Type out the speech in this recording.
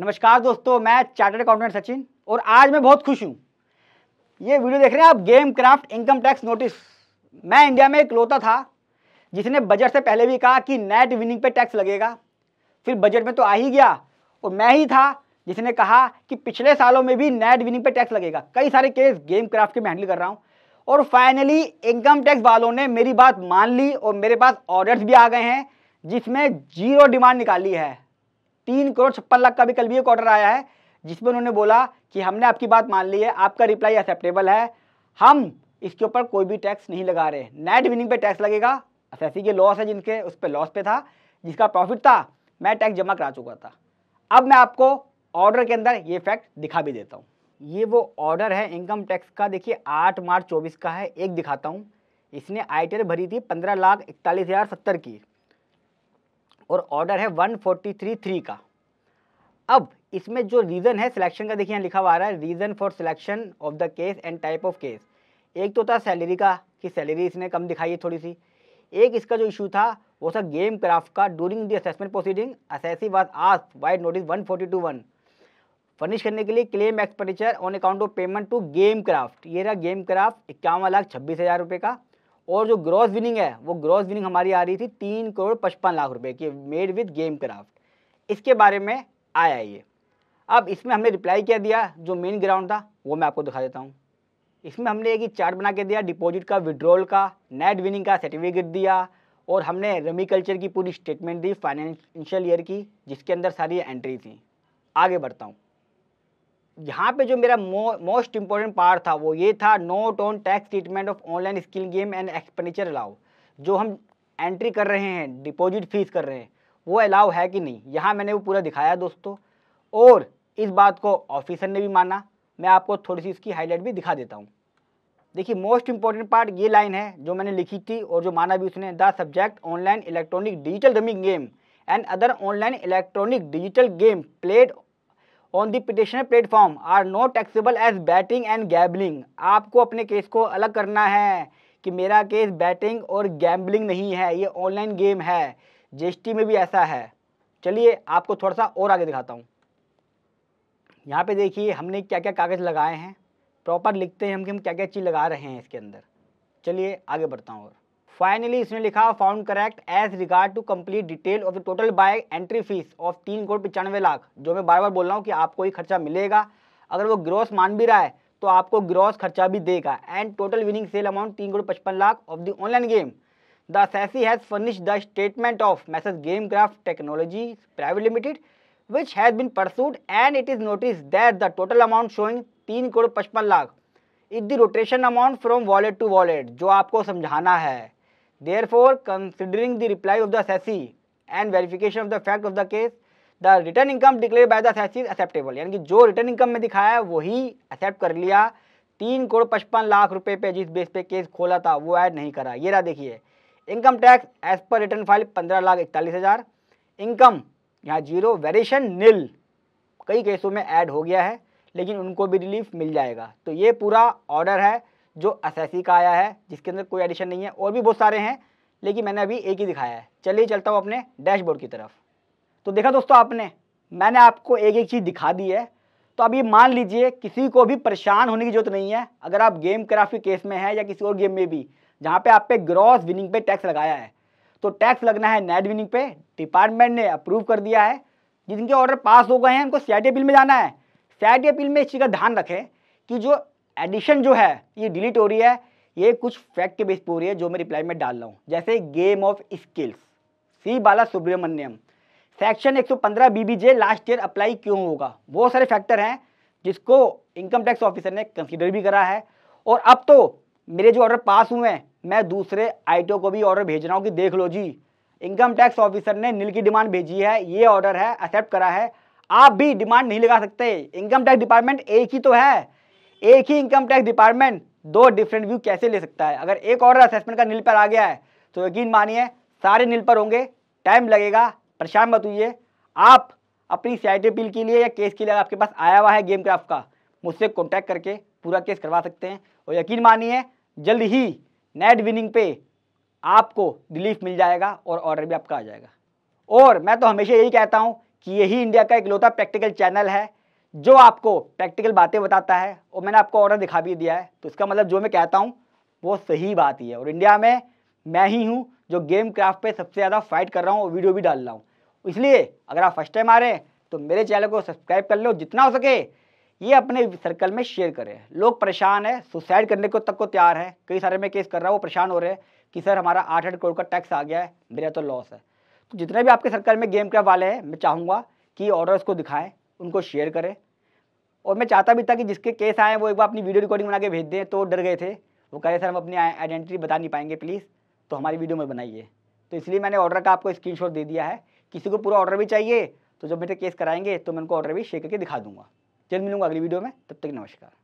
नमस्कार दोस्तों मैं चार्टर्ड अकाउंटेंट सचिन और आज मैं बहुत खुश हूँ ये वीडियो देख रहे हैं आप game craft income tax notice मैं इंडिया में एक लोता था जिसने बजट से पहले भी कहा कि नेट विनिंग पे टैक्स लगेगा फिर बजट में तो आ ही गया और मैं ही था जिसने कहा कि पिछले सालों में भी नेट विनिंग पे टैक्स लगेगा कई सारे केस गेम क्राफ्ट के मैं हैंडल कर रहा हूँ और फाइनली इनकम टैक्स वालों ने मेरी बात मान ली और मेरे पास ऑर्डर्स भी आ गए हैं जिसमें जीरो डिमांड निकाली है तीन करोड़ छप्पन लाख का भी कल भी एक ऑर्डर आया है जिसमें उन्होंने बोला कि हमने आपकी बात मान ली है आपका रिप्लाई एक्सेप्टेबल है हम इसके ऊपर कोई भी टैक्स नहीं लगा रहे नेट विनिंग पे टैक्स लगेगा एस के लॉस है जिनके उस पर लॉस पे था जिसका प्रॉफिट था मैं टैक्स जमा करा चुका था अब मैं आपको ऑर्डर के अंदर ये फैक्ट दिखा भी देता हूँ ये वो ऑर्डर है इनकम टैक्स का देखिए आठ मार्च चौबीस का है एक दिखाता हूँ इसने आई भरी थी पंद्रह लाख इकतालीस हज़ार सत्तर की और ऑर्डर है वन फोर्टी थ्री थ्री का अब इसमें जो रीज़न है सिलेक्शन का देखिए यहाँ लिखा हुआ आ रहा है reason for selection of the case and type of case एक तो था सैलरी का कि सैलरी इसने कम दिखाई है थोड़ी सी एक इसका जो इशू था वो था गेम क्राफ्ट का during the assessment proceeding assessee was asked vide notice one forty two one furnish करने के लिए claim expenditure on account of payment to game craft ये रहा गेम क्राफ्ट इक्यावन लाख छब्बीस हज़ार रुपये का और जो ग्रॉस विनिंग है वो ग्रॉस विनिंग हमारी आ रही थी तीन करोड़ पचपन लाख रुपए की मेड विद गेम क्राफ्ट इसके बारे में आया ये अब इसमें हमने रिप्लाई क्या दिया जो मेन ग्राउंड था वो मैं आपको दिखा देता हूँ इसमें हमने एक ही चार्ट बना के दिया डिपॉजिट का विड्रॉल का नेट विनिंग का सर्टिफिकेट दिया और हमने रमी कल्चर की पूरी स्टेटमेंट दी फाइनेंशियल ईयर की जिसके अंदर सारी एंट्री थी आगे बढ़ता हूँ यहाँ पे जो मेरा मोस्ट इंपॉर्टेंट पार्ट था वो ये था note on tax treatment of online skill game and expenditure allow जो हम एंट्री कर रहे हैं डिपॉजिट फीस कर रहे हैं वो अलाउ है कि नहीं यहाँ मैंने वो पूरा दिखाया दोस्तों और इस बात को ऑफिसर ने भी माना मैं आपको थोड़ी सी इसकी हाईलाइट भी दिखा देता हूँ देखिए मोस्ट इंपॉर्टेंट पार्ट ये लाइन है जो मैंने लिखी थी और जो माना भी उसने the subject online electronic digital rummy game and other online electronic digital game played on the petitioner platform are not taxable as betting and gambling आपको अपने केस को अलग करना है कि मेरा केस बैटिंग और गैम्बलिंग नहीं है ये ऑनलाइन गेम है जी में भी ऐसा है चलिए आपको थोड़ा सा और आगे दिखाता हूँ यहाँ पे देखिए हमने क्या क्या कागज़ लगाए हैं प्रॉपर लिखते हैं हम कि हम क्या क्या चीज़ लगा रहे हैं इसके अंदर चलिए आगे बढ़ता हूँ और फाइनली इसने लिखा found correct as regard to complete detail of the total buy entry fee of तीन करोड़ पचानवे लाख जो मैं बार बार बोल रहा हूँ कि आपको ही खर्चा मिलेगा अगर वो ग्रॉस मान भी रहा है तो आपको ग्रॉस खर्चा भी देगा and total winning sale amount तीन करोड़ पचपन lakh of the online game the assessee has furnish the statement of messrs game craft technology private limited which has been perused and it is notice that the total amount showing तीन करोड़ पचपन lakh is the rotation amount from wallet to wallet जो आपको समझाना है therefore considering the reply of the assessee and verification of the fact of the case the return income declare by the assessee acceptable यानी कि जो return income में दिखाया है वही एक्सेप्ट कर लिया तीन करोड़ पचपन लाख रुपए पे जिस बेस पे केस खोला था वो ऐड नहीं करा ये रहा देखिए income tax as per return file पंद्रह लाख इकतालीस हज़ार इनकम यहाँ जीरो वेरिएशन नील कई केसों में ऐड हो गया है लेकिन उनको भी रिलीफ मिल जाएगा तो ये पूरा ऑर्डर है जो सी का आया है जिसके अंदर कोई एडिशन नहीं है और भी बहुत सारे हैं लेकिन मैंने अभी एक ही दिखाया है चलिए चलता हूँ अपने डैशबोर्ड की तरफ तो देखा दोस्तों आपने मैंने आपको एक एक चीज़ दिखा दी है तो अब ये मान लीजिए किसी को भी परेशान होने की जरूरत नहीं है अगर आप गेम क्राफ्ट केस में हैं या किसी और गेम में भी जहाँ पे आप पे ग्रॉस विनिंग पे टैक्स लगाया है तो टैक्स लगना है नेट विनिंग पे डिपार्टमेंट ने अप्रूव कर दिया है जिनके ऑर्डर पास हो गए हैं उनको टी अपील में जाना है टी अपील में इस चीज़ का ध्यान रखें कि जो एडिशन जो है ये डिलीट हो रही है ये कुछ फैक्ट के बेस पर हो रही है जो मैं रिप्लाई में डाल रहा हूँ जैसे game of skills C Balasubramaniam section 115 BBJ last year apply क्यों होगा बहुत सारे फैक्टर हैं जिसको इनकम टैक्स ऑफिसर ने कंसिडर भी करा है और अब तो मेरे जो ऑर्डर पास हुए हैं मैं दूसरे आई को भी ऑर्डर भेज रहा हूँ कि देख लो जी इनकम टैक्स ऑफिसर ने नील की डिमांड भेजी है ये ऑर्डर है एक्सेप्ट करा है आप भी डिमांड नहीं लगा सकते इनकम टैक्स डिपार्टमेंट एक ही तो है एक ही इनकम टैक्स डिपार्टमेंट दो डिफरेंट व्यू कैसे ले सकता है अगर एक और असेसमेंट का नील पर आ गया है तो यकीन मानिए सारे नील पर होंगे टाइम लगेगा परेशान मत हुई आप अपनी सी आई अपील के लिए या केस के लिए आपके पास आया हुआ है गेम क्राफ्ट का मुझसे कॉन्टैक्ट करके पूरा केस करवा सकते हैं और यकीन मानिए जल्द ही नेट विनिंग पे आपको रिलीफ मिल जाएगा और ऑर्डर भी आपका आ जाएगा और मैं तो हमेशा यही कहता हूँ कि यही इंडिया का एक लौता प्रैक्टिकल चैनल है जो आपको प्रैक्टिकल बातें बताता है और मैंने आपको ऑर्डर दिखा भी दिया है तो इसका मतलब जो मैं कहता हूँ वो सही बात ही है और इंडिया में मैं ही हूँ जो गेम क्राफ्ट पे सबसे ज़्यादा फाइट कर रहा हूँ और वीडियो भी डाल रहा हूँ इसलिए अगर आप फर्स्ट टाइम आ रहे हैं तो मेरे चैनल को सब्सक्राइब कर लो जितना हो सके ये अपने सर्कल में शेयर करें लोग परेशान है सुसाइड करने को तक को तैयार है कई सारे में केस कर रहा हूँ वो परेशान हो रहे हैं कि सर हमारा आठ आठ करोड़ का टैक्स आ गया है मेरा तो लॉस है तो जितने भी आपके सर्कल में गेम क्राफ्ट वाले हैं मैं चाहूँगा कि ऑर्डर्स को दिखाएँ उनको शेयर करें और मैं चाहता भी था कि जिसके केस आए वो एक बार अपनी वीडियो रिकॉर्डिंग बना के भेज दें तो डर गए थे वो कह रहे सर हम अपनी आइडेंटिटी बता नहीं पाएंगे प्लीज़ तो हमारी वीडियो में बनाइए तो इसलिए मैंने ऑर्डर का आपको स्क्रीन दे दिया है किसी को पूरा ऑर्डर भी चाहिए तो जब मेरे केस कराएंगे तो मैं उनको ऑर्डर भी शेयर करके दिखा दूंगा जल्द मिलूंगा अगली वीडियो में तब तक नमस्कार